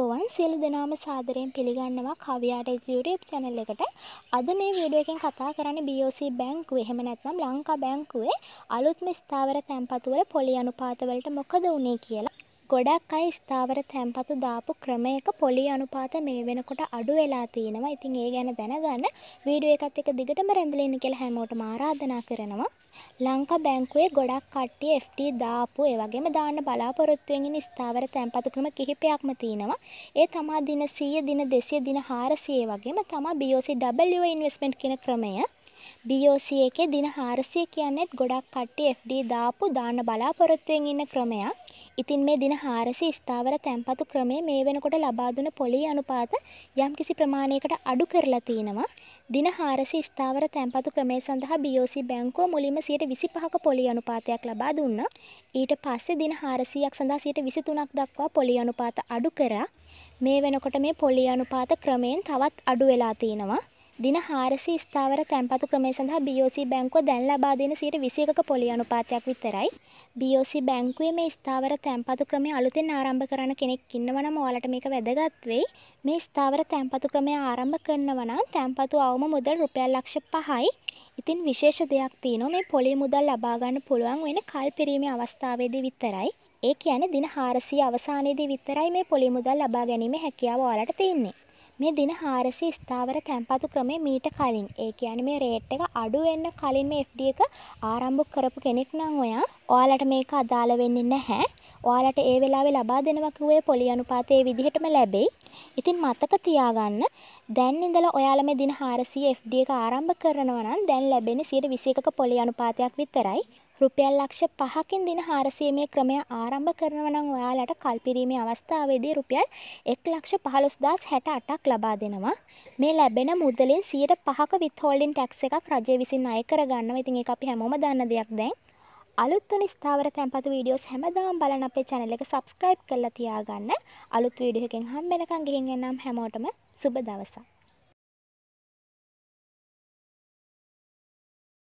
ඔබවන් සියලු දෙනාම සාදරයෙන් පිළිගන්නවා කවියාට YouTube channel එකට. අද මේ වීඩියෝ එකෙන් කතා කරන්නේ BOC බැංකුව. එහෙම නැත්නම් ලංකා බැංකුවේ අලුත්ම ස්ථාවර තැන්පතු වල පොලි අනුපාත වලට මොකද වුනේ කියලා. ගොඩක් අය ස්ථාවර තැන්පතු දාපු ක්‍රමයක පොලි අනුපාත මේ වෙනකොට අඩු වෙලා තියෙනවා. ඉතින් ඒ ගැන දැනගන්න වීඩියෝ එකත් එක දිගටම රැඳිලා ඉන්න කියලා හැමෝටම ආරාධනා කරනවා. ලංකා බැංකුවේ ගොඩක් කට්ටිය FD දාපු ඒ වගේම දාන්න බලාපොරොත්තු වෙන ස්ථාවර තැන්පතු ක්‍රම කිහිපයක්ම තියෙනවා. ඒ තමා දින 100 දින 200 දින 400 වගේම තමා BOCW investment කියන ක්‍රමය. BOC එකේ දින 400 කියන්නේත් ගොඩක් කට්ටිය FD දාපු දාන්න බලාපොරොත්තු ඉන්න ක්‍රමයක්. ඉතින් මේ දින 400 ස්ථාවර තැන්පතු ක්‍රමය මේ වෙනකොට ලබා දුන පොලී අනුපාත යම්කිසි ප්‍රමාණයකට අඩු කරලා තිනවා. දින 400 ස්ථාවර තැන්පතු ක්‍රමය සඳහා BOC බැංකුව මුලින්ම 125ක පොලී අනුපාතයක් ලබා දුන්නා. ඊට පස්සේ දින 400ක් සඳහා 123ක් දක්වා පොලී අනුපාත අඩු කරා. මේ වෙනකොට මේ පොලී අනුපාත ක්‍රමයෙන් තවත් අඩු වෙලා තිනවා. දින 400 ස්ථාවර තැන්පතු ක්‍රමය සඳහා BOC බැංකුව දැන් ලබා දෙන 21ක පොලි අනුපාතයක් විතරයි. BOC බැංකුවේ මේ ස්ථාවර තැන්පතු ක්‍රමය අලුතෙන් ආරම්භ කරන කෙනෙක් ඉන්නවා නම් ඔයාලට මේක වැදගත් වෙයි. මේ ස්ථාවර තැන්පතු ක්‍රමය ආරම්භ කරනවා නම් තැන්පතු අවම මුදල් රුපියල් ලක්ෂ 5යි. ඉතින් විශේෂ දෙයක් තියෙනවා මේ පොලේ මුදල් ලබා ගන්න පුළුවන් වෙන කල් පිරීමේ අවස්ථාවේදී විතරයි. ඒ කියන්නේ දින 400 අවසානයේදී විතරයි මේ පොලේ මුදල් ලබා ගැනීම හැකියාව ඔයාලට තියෙන්නේ. මේ දින 400 ස්ථාවර තැන්පතු ක්‍රමය මීට කලින් ඒ කියන්නේ මේ රේට් එක අඩු වෙන්න කලින් මේ FD එක ආරම්භ කරපු කෙනෙක් නම් ඔයා ඔයාලට මේක අදාළ වෙන්නේ නැහැ. ඔයාලට ඒ වෙලාවේ ලබා දෙනවා කිව්වේ පොලි අනුපාතයේ විදිහටම ලැබෙයි. ඉතින් මතක තියාගන්න දැන් ඉඳලා ඔයාලා මේ දින 400 FD එක ආරම්භ කරනවා නම් දැන් ලැබෙන්නේ 21ක පොලි අනුපාතයක් විතරයි. රුපියල් ලක්ෂ පහකින් දින හාරසීමේ ක්‍රමය ආරම්භ කරනවනං ඔයාලට කල්පිරීමේ අවස්ථාවේදී රුපියල් එක් ලක්ෂ පහළොස්දස් හැට අටක් ලබා දෙනවා මේ ලැබෙන මුදලින් සියට පහක විත්හෝල්ඩින් ටැක්ස එකක් රජය විසින් අය කරගන්න ඉතින් එක අපි හැමෝම දන්න දෙයක් දැන් අලුත්වන ස්ථාවර තැන්පතු වීඩියෝස් හැමදාම් බලන අපේ චැනල එක සබස්ක්‍රයිබ් කරලා තියාගන්න අලුත් වීඩියෝ එකෙන් හම් වෙනකන් ගිහින් එන්නම් හැමෝටම සුබ දවසක්